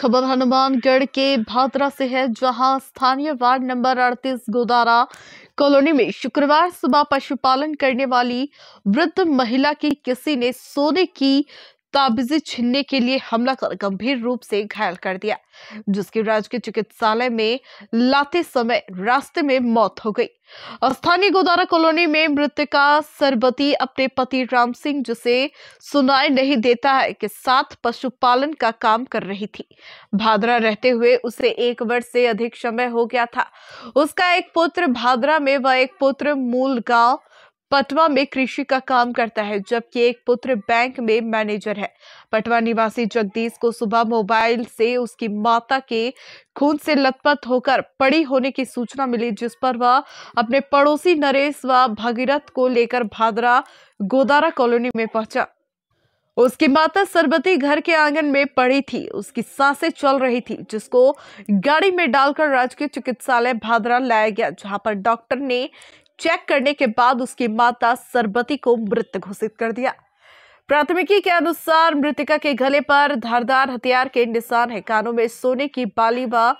खबर हनुमानगढ़ के भादरा से है जहां स्थानीय वार्ड नंबर 38 गोदारा कॉलोनी में शुक्रवार सुबह पशुपालन करने वाली वृद्ध महिला की किसी ने सोने की ताबिजे छीनने के लिए हमला कर गंभीर रूप से घायल कर दिया जिसकी राजकीय चिकित्सालय में लाते समय रास्ते में मौत हो गई स्थानीय गोदारा कॉलोनी में मृतका सरबती अपने पति राम सिंह जिसे सुनाई नहीं देता है के साथ पशुपालन का काम कर रही थी भादरा रहते हुए उसे एक वर्ष से अधिक समय हो गया था उसका एक पुत्र भादरा में व एक पुत्र मूल गांव पटवा में कृषि का काम करता है जबकि एक पुत्र बैंक में मैनेजर है पटवा निवासी जगदीश को सुबह मोबाइल से उसकी माता के खून से लथपथ होकर पड़ी होने की सूचना मिली जिस पर वह अपने पड़ोसी नरेश व भगीरथ को लेकर भादरा गोदारा कॉलोनी में पहुंचा उसकी माता सरबती घर के आंगन में पड़ी थी उसकी सांसें चल रही थी जिसको गाड़ी में डालकर राजकीय चिकित्सालय भादरा लाया गया जहां पर डॉक्टर ने चेक करने के बाद उसकी माता सरबती को मृत घोषित कर दिया प्राथमिकी के अनुसार मृतिका के गले पर धारदार हथियार के निशान है कानों में सोने की बाली व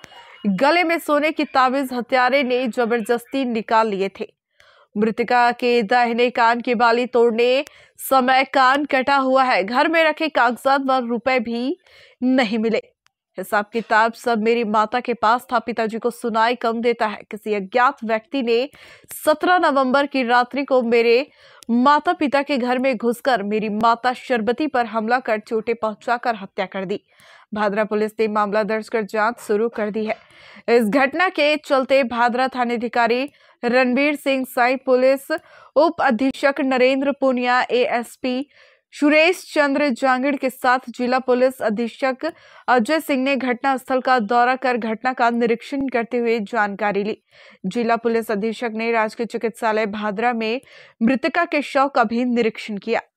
गले में सोने की ताबीज हथियारे ने जबरदस्ती निकाल लिए थे मृतिका के दाहिने कान की बाली तोड़ने समय कान कटा हुआ है घर में रखे कागजात व रुपए भी नहीं मिले हिसाब किताब सब मेरी माता के पास था पिताजी को सुनाई कम देता है किसी अज्ञात व्यक्ति ने 17 नवंबर की रात्रि को मेरे माता पिता के घर में घुसकर मेरी माता शरबती पर हमला कर चोटें पहुंचाकर हत्या कर दी भादरा पुलिस ने मामला दर्ज कर जांच शुरू कर दी है इस घटना के चलते भादरा थानाधिकारी रणबीर सिंह साई पुलिस उप अधीक्षक नरेंद्र पुनिया एएसपी सुरेश चंद्र जांगिड़ के साथ जिला पुलिस अधीक्षक अजय सिंह ने घटनास्थल का दौरा कर घटना का निरीक्षण करते हुए जानकारी ली जिला पुलिस अधीक्षक ने राजकीय चिकित्सालय भादरा में मृतका के शव का भी निरीक्षण किया